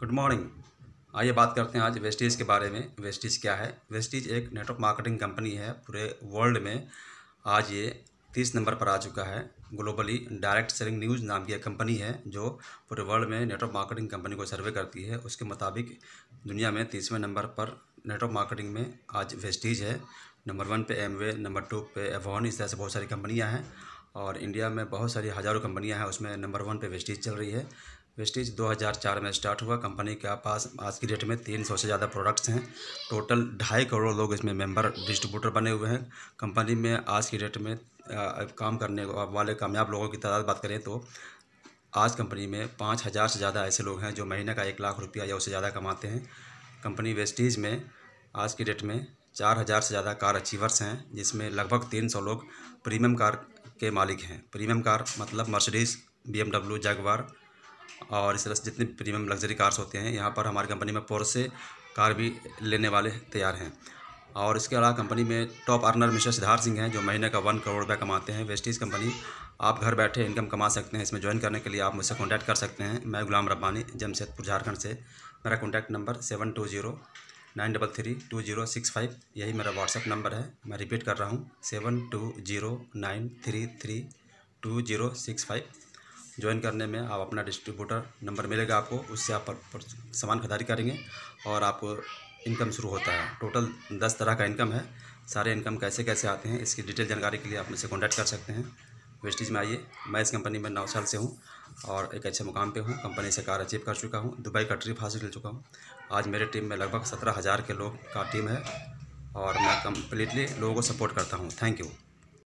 good morning आइए बात करते हैं आज वेस्टीज के बारे में वेस्टीज क्या है वेस्टीज एक नेटवर्क मार्केटिंग कंपनी है पूरे वर्ल्ड में आज ये तीस नंबर पर आ चुका है ग्लोबली डायरेक्ट सेलिंग न्यूज़ नाम की एक कंपनी है जो पूरे वर्ल्ड में नेटवर्क मार्केटिंग कंपनी को सर्वे करती है उसके मुताबिक दुनिया में तीसवें नंबर पर नेटवर्क मार्केटिंग में आज वेस्टीज है नंबर वन पे एम नंबर टू पे एवॉन इस तरह से बहुत सारी कंपनियाँ हैं और इंडिया में बहुत सारी हज़ारों कंपनियां हैं उसमें नंबर वन पे वेस्टीज चल रही है वेस्टेज 2004 में स्टार्ट हुआ कंपनी के पास आज की डेट में तीन सौ से ज़्यादा प्रोडक्ट्स हैं टोटल ढाई करोड़ लोग इसमें मेंबर डिस्ट्रीब्यूटर बने हुए हैं कंपनी में आज की डेट में काम करने वाले कामयाब लोगों की तादाद बात करें तो आज कंपनी में पाँच हज़ार से ज़्यादा ऐसे लोग हैं जो महीने का एक लाख रुपया या उससे ज़्यादा कमाते हैं कंपनी वेस्टीज में आज की डेट में चार हज़ार से ज़्यादा कार अचीवर्स हैं जिसमें लगभग तीन सौ लोग प्रीमियम कार के मालिक हैं प्रीमियम कार मतलब Mercedes B M W Jaguar और इस तरह से जितने प्रीमियम लग्जरी कार्स होते हैं यहाँ पर हमारी कंपनी में पोर्से कार भी लेने वाले तैयार हैं और इसके अलावा कंपनी में टॉप अर्नर मिश्र सिद्धार्थ सिंह हैं जो महीने का वन करोड़ रुपये कमाते हैं वेस्टीज़ कंपनी आप घर बैठे इनकम कमा सकते हैं इसमें ज्वाइन करने के लिए आप मुझसे कॉन्टैक्ट कर सकते हैं मैं गुलाम रब्बानी जमशेदपुर झारखंड से मेरा contact number seven two zero nine double three two zero six five यही मेरा व्हाट्सअप नंबर है मैं रिपीट कर रहा हूँ seven two zero nine three three two zero six five join करने में आप अपना डिस्ट्रीब्यूटर नंबर मिलेगा आपको उससे आप सामान खरीदारी करेंगे और आपको इनकम शुरू होता है टोटल दस तरह का इनकम है सारे इनकम कैसे कैसे आते हैं इसकी डिटेल जानकारी के लिए आप मुझसे कॉन्टैक्ट कर सकते हैं वेस्टिज में आइए मैं इस कंपनी में नौ साल से हूँ और एक अच्छे मुकाम पे हूँ कंपनी से कार अचीव कर चुका हूँ दुबई का ट्रिप हासिल कर चुका हूँ आज मेरे टीम में लगभग सत्रह हज़ार के लोग का टीम है और मैं कम्प्लीटली लोगों को सपोर्ट करता हूँ थैंक यू